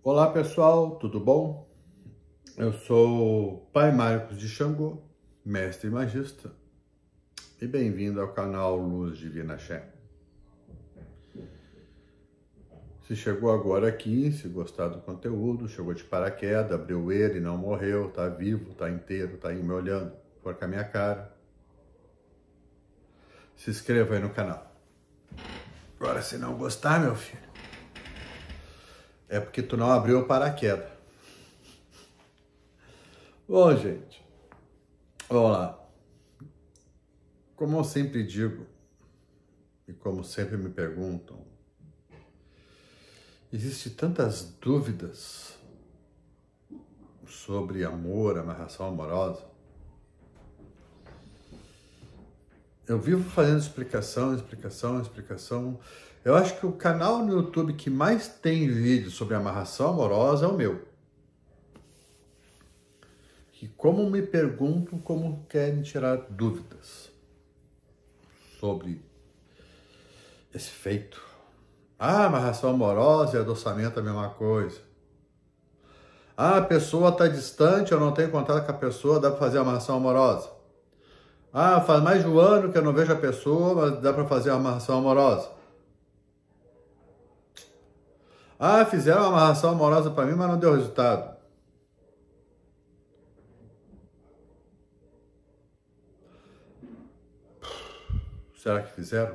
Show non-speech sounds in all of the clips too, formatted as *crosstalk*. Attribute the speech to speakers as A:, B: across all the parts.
A: Olá pessoal, tudo bom? Eu sou Pai Marcos de Xangô, mestre magista, e bem-vindo ao canal Luz Divina Xé. Se chegou agora aqui, se gostar do conteúdo, chegou de paraquedas, abriu ele, não morreu, tá vivo, tá inteiro, tá aí me olhando, for com a minha cara, se inscreva aí no canal. Agora, se não gostar, meu filho, é porque tu não abriu o paraquedas. Bom, gente, vamos lá. Como eu sempre digo, e como sempre me perguntam, existe tantas dúvidas sobre amor, amarração amorosa, Eu vivo fazendo explicação, explicação, explicação. Eu acho que o canal no YouTube que mais tem vídeo sobre amarração amorosa é o meu. E como me perguntam, como querem tirar dúvidas sobre esse feito. Ah, amarração amorosa e adoçamento é a mesma coisa. Ah, a pessoa está distante, eu não tenho contato com a pessoa, dá para fazer amarração amorosa. Ah, faz mais de um ano que eu não vejo a pessoa, mas dá para fazer uma amarração amorosa. Ah, fizeram uma amarração amorosa para mim, mas não deu resultado. Será que fizeram?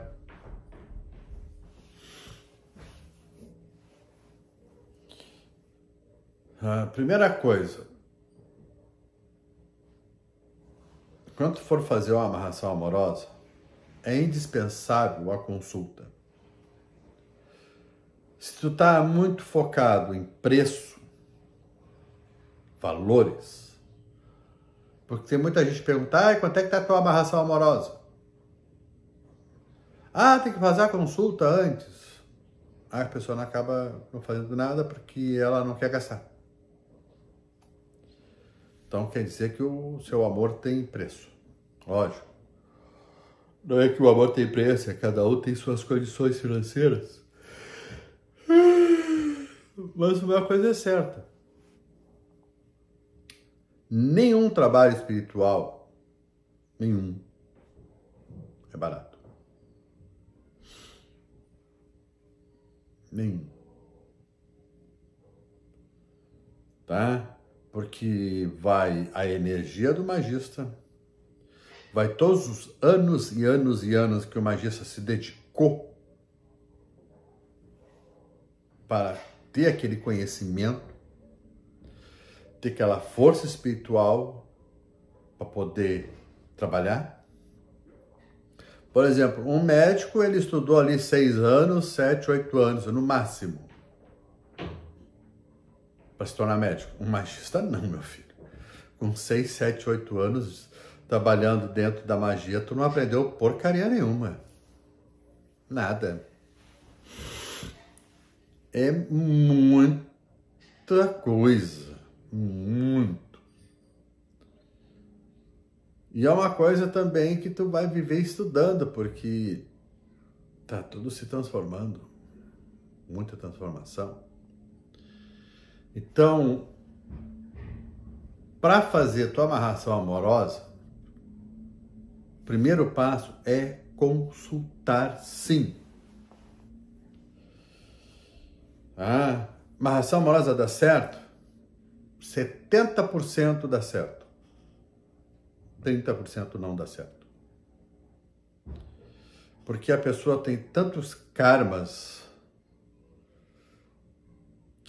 A: A ah, primeira coisa, Quando for fazer uma amarração amorosa, é indispensável a consulta. Se tu tá muito focado em preço, valores, porque tem muita gente perguntar, ah, quanto é que tá a tua amarração amorosa? Ah, tem que fazer a consulta antes. Aí a pessoa não acaba não fazendo nada porque ela não quer gastar. Então quer dizer que o seu amor tem preço. Lógico. Não é que o amor tem preço, é cada um tem suas condições financeiras. Mas uma coisa é certa. Nenhum trabalho espiritual, nenhum, é barato. Nenhum. Tá? porque vai a energia do magista, vai todos os anos e anos e anos que o magista se dedicou para ter aquele conhecimento, ter aquela força espiritual para poder trabalhar. Por exemplo, um médico ele estudou ali seis anos, sete, oito anos no máximo para se tornar médico. Um machista não, meu filho. Com 6, 7, 8 anos trabalhando dentro da magia, tu não aprendeu porcaria nenhuma. Nada. É muita coisa. Muito. E é uma coisa também que tu vai viver estudando, porque tá tudo se transformando. Muita transformação. Então, para fazer tua amarração amorosa, o primeiro passo é consultar sim. Ah, amarração amorosa dá certo? 70% dá certo. 30% não dá certo. Porque a pessoa tem tantos karmas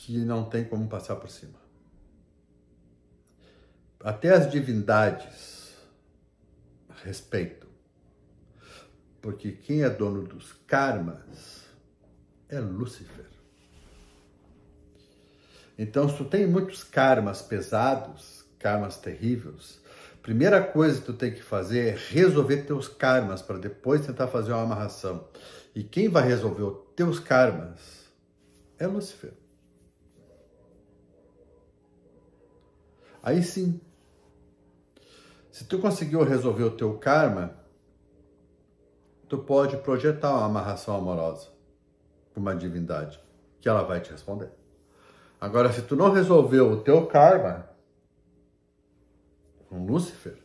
A: que não tem como passar por cima. Até as divindades respeitam, porque quem é dono dos karmas é Lúcifer. Então, se tu tem muitos karmas pesados, karmas terríveis, primeira coisa que tu tem que fazer é resolver teus karmas para depois tentar fazer uma amarração. E quem vai resolver os teus karmas é Lúcifer. Aí sim. Se tu conseguiu resolver o teu karma, tu pode projetar uma amarração amorosa com uma divindade, que ela vai te responder. Agora, se tu não resolveu o teu karma com Lúcifer,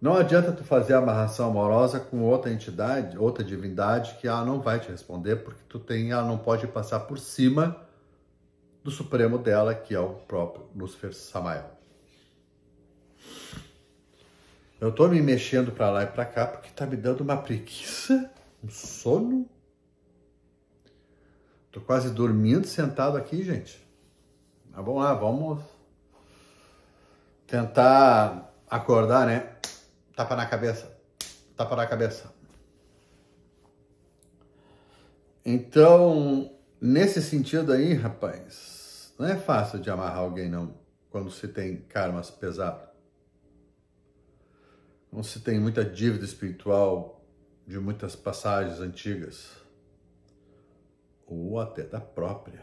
A: não adianta tu fazer amarração amorosa com outra entidade, outra divindade, que ela não vai te responder, porque tu tem, ela não pode passar por cima do Supremo dela, que é o próprio Lúcifer Samael. Eu tô me mexendo para lá e para cá porque tá me dando uma preguiça, um sono. Tô quase dormindo sentado aqui, gente. Mas vamos lá, vamos tentar acordar, né? Tapa na cabeça. Tapa na cabeça. Então, nesse sentido aí, rapaz, não é fácil de amarrar alguém, não, quando se tem karmas pesados. Quando se tem muita dívida espiritual de muitas passagens antigas. Ou até da própria,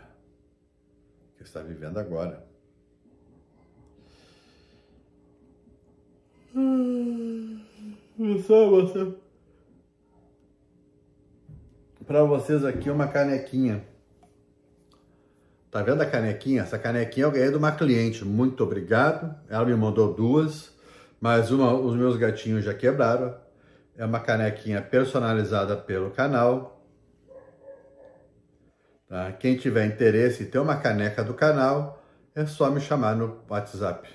A: que está vivendo agora. Não ah, sei, você. Para vocês aqui, uma canequinha Tá vendo a canequinha? Essa canequinha eu ganhei de uma cliente. Muito obrigado. Ela me mandou duas, mas uma os meus gatinhos já quebraram. É uma canequinha personalizada pelo canal. Tá? Quem tiver interesse em ter uma caneca do canal, é só me chamar no WhatsApp.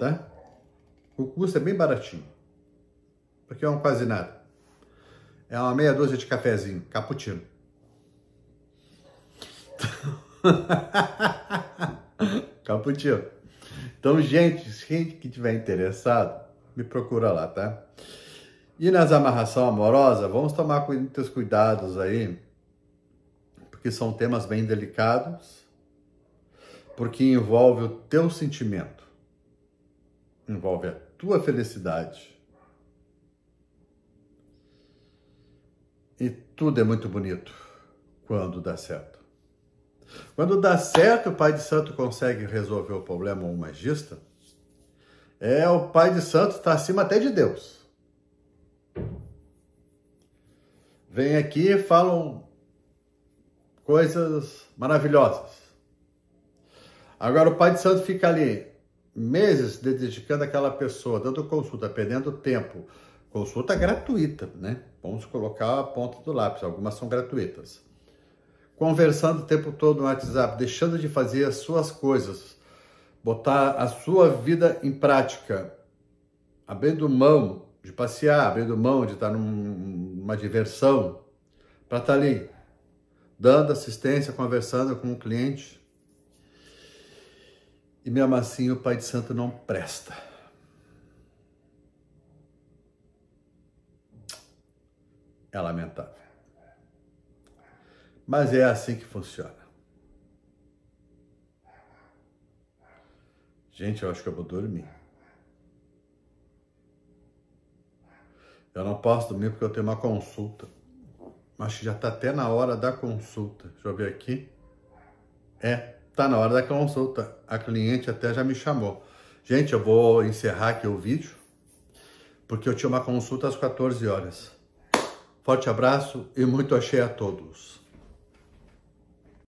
A: Tá? O custo é bem baratinho. Porque é um quase nada. É uma meia dúzia de cafezinho, cappuccino. *laughs* Caputinho. Então, gente, gente que tiver interessado, me procura lá, tá? E nas amarração amorosa, vamos tomar muitos cuidados aí, porque são temas bem delicados, porque envolve o teu sentimento, envolve a tua felicidade. E tudo é muito bonito quando dá certo. Quando dá certo, o pai de santo consegue resolver o problema ou o magista, é o pai de santo está acima até de Deus. Vem aqui e falam coisas maravilhosas. Agora o pai de santo fica ali meses dedicando aquela pessoa, dando consulta, perdendo tempo. Consulta gratuita, né? Vamos colocar a ponta do lápis, algumas são gratuitas conversando o tempo todo no WhatsApp, deixando de fazer as suas coisas, botar a sua vida em prática, abrindo mão de passear, abrindo mão de estar numa diversão, para estar tá ali, dando assistência, conversando com o cliente. E mesmo assim o Pai de Santo não presta. É lamentável. Mas é assim que funciona. Gente, eu acho que eu vou dormir. Eu não posso dormir porque eu tenho uma consulta. Acho que já está até na hora da consulta. Deixa eu ver aqui. É, está na hora da consulta. A cliente até já me chamou. Gente, eu vou encerrar aqui o vídeo, porque eu tinha uma consulta às 14 horas. Forte abraço e muito achei a todos.